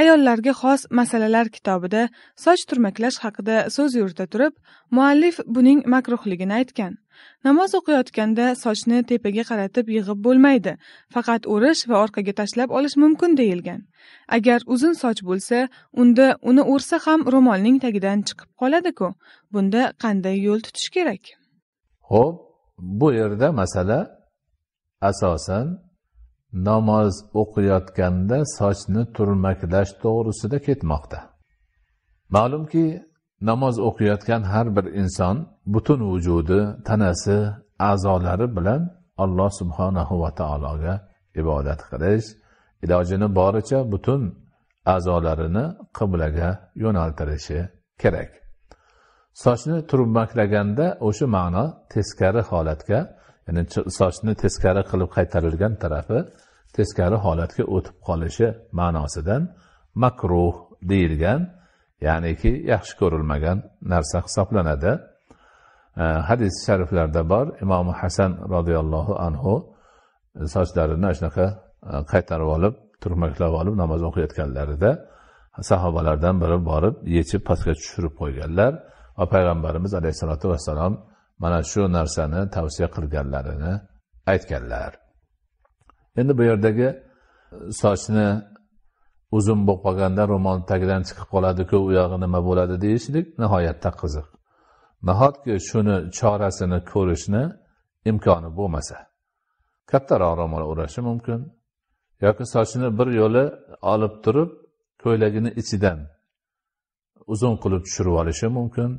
ayollarga xos masalalar kitobida soch turmaklash haqida so'z yurita turib, muallif buning makruhligini aytgan. Namoz o'qiyotganda sochni tepaga qaratib yig'ib bo'lmaydi, faqat o'rish va orqaga tashlab olish mumkin deyilgan. Agar uzun soch bo'lsa, unda uni o'rsa ham ro'molning tagidan chiqib qoladi-ku. Bunda qanday yo'l tutish kerak? Xo'p, bu yerda masala asosan namoz o'qiyotganda sochni turmaklash to'g'risida ketmoqda ma'lumki namoz o'qiyotgan har bir inson butun vujudi tanasi a'zolari bilan alloh subhanahu va taologa ibodat qilish ilojini boricha butun a'zolarini qiblaga yo'naltirishi kerak sochni turmaklaganda o'sha ma'no teskari holatga ya'ni sochni teskari qilib qaytarilgan tarafi teskari holatga o'tib qolishi ma'nosidan makruh deyilgan ya'niki yaxshi ko'rilmagan narsa hisoblanadi hadis shariflarda bor imom hasan roziyallohu anhu e, sochlarini shunaqa e, qaytarib olib turmaklab olib namoz o'qiyotganlarida sahobalardan biri borib yechib pastga tushirib qo'yganlar va payg'ambarimiz alayhissalotu vassalom mana shu narsani tavsiya qilganlarini aytganlar endi bu yerdagi e, sochni uzun bo'lib qolganda ro'mol tagidan chiqib qoladiku u yog'i nima bo'ladi deyishlik nihoyatda qiziq nahotki shuni chorasini ko'rishni imkoni bo'lmasa kattaroq ro'mol o'rashi mumkin yoki sochini bir yo'li olib turib ko'ylagini ichidan uzun qilib tushirib olishi mumkin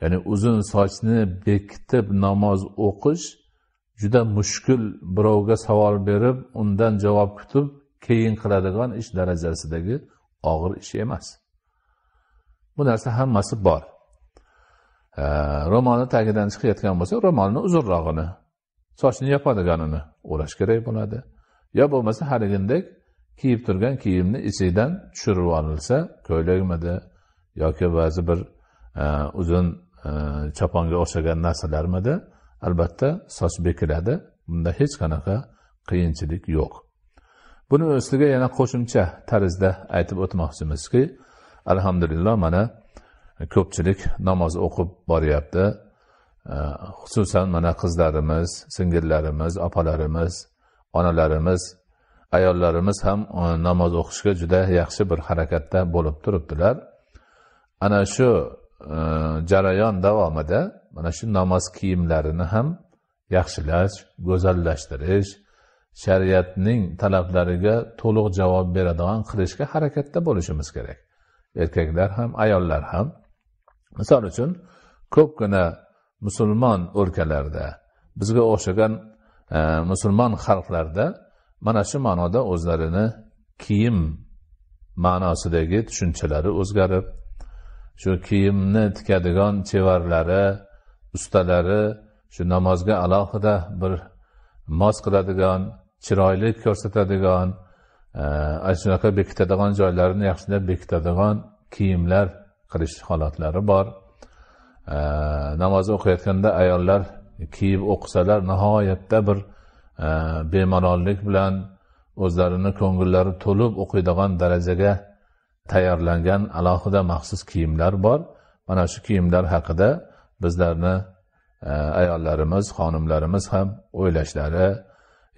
ya'ni uzun sochni bekitib namoz o'qish juda mushkul birovga savol berib undan javob kutib keyin qiladigan ish darajasidagi og'ir ish emas bu narsa hammasi bor e, ro'molni tagidan chiqayotgan bo'lsa ro'molni uzunrog'ini sochini yopadiganini o'rash kerak bo'ladi yo bo'lmasa haligindek kiyib turgan kiyimni ichidan tushirib olinsa ko'ylakmidi yoki ba'zi bir e, uzun choponga o'xshagan narsalarmidi albatta soch bekiladi bunda hech qanaqa qiyinchilik yo'q buni ustiga yana qo'shimcha tarzda aytib o'tmoqchimizki alhamdulillah mana ko'pchilik namoz o'qib boryapti xususan mana qizlarimiz singillarimiz opalarimiz onalarimiz ayollarimiz ham e, namoz o'qishga juda yaxshi bir harakatda bo'lib turibdilar ana shu jarayon davomida mana shu namoz kiyimlarini ham yaxshilash go'zallashtirish shariatning talablariga to'liq javob beradigan qilishga harakatda bo'lishimiz kerak erkaklar ham ayollar ham misol uchun ko'pgina musulmon o'lkalarda bizga o'xshagan e, musulmon xalqlarda mana shu ma'noda o'zlarini kiyim ma'nosidagi tushunchalari o'zgarib shu kiyimni tikadigan chevarlari ustalari shu namozga alohida bir mos qiladigan chiroyli ko'rsatadigan e, ana shunaqa bekitadigan joylarini yaxshilab bekitadigan kiyimlar qilish holatlari bor e, namoz o'qiyotganda ayollar kiyib o'qisalar nihoyatda bir e, bemalollik bilan o'zlarini ko'ngillari to'lib o'qiydigan darajaga tayyorlangan alohida maxsus kiyimlar bor mana shu kiyimlar haqida bizlarni e, ayollarimiz xonimlarimiz ham o'ylashlari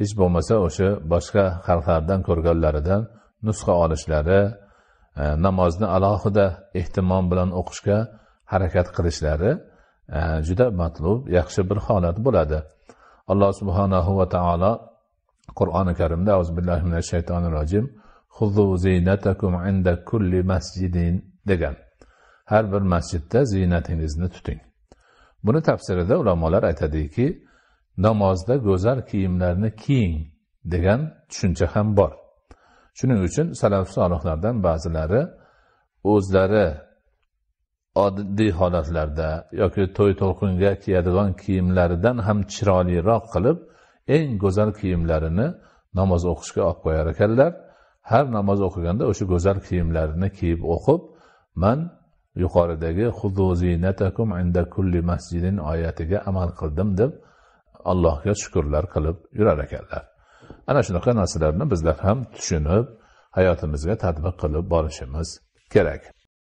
hech bo'lmasa o'sha boshqa xalqlardan ko'rganlaridan nusxa olishlari e, namozni alohida ehtimom bilan o'qishga harakat qilishlari e, juda matlub yaxshi bir holat bo'ladi alloh subhanahu va taolo qur'oni karimda azubillahi billahi minash shaytonir rojim huzu ziynatakum inda kulli masjidin degan har bir masjidda ziynatingizni tuting buni tafsirida ulamolar aytadiki namozda go'zal kiyimlarni kiying degan tushuncha ham bor shuning uchun salaf solihlardan ba'zilari o'zlari oddiy holatlarda yoki to'y to'lqinga kiyadigan kiyimlaridan ham chiroyliroq qilib eng go'zal kiyimlarini namoz o'qishga olib qo'yar ekanlar har namoz o'qiganda o'sha go'zal kiyimlarini kiyib o'qib man yuqoridagi huzuzinatakum inda kulli masjidin oyatiga amal qildim deb allohga shukurlar qilib yurar ekanlar ana shunaqa narsalarni bizlar ham tushunib hayotimizga tadbiq qilib borishimiz kerak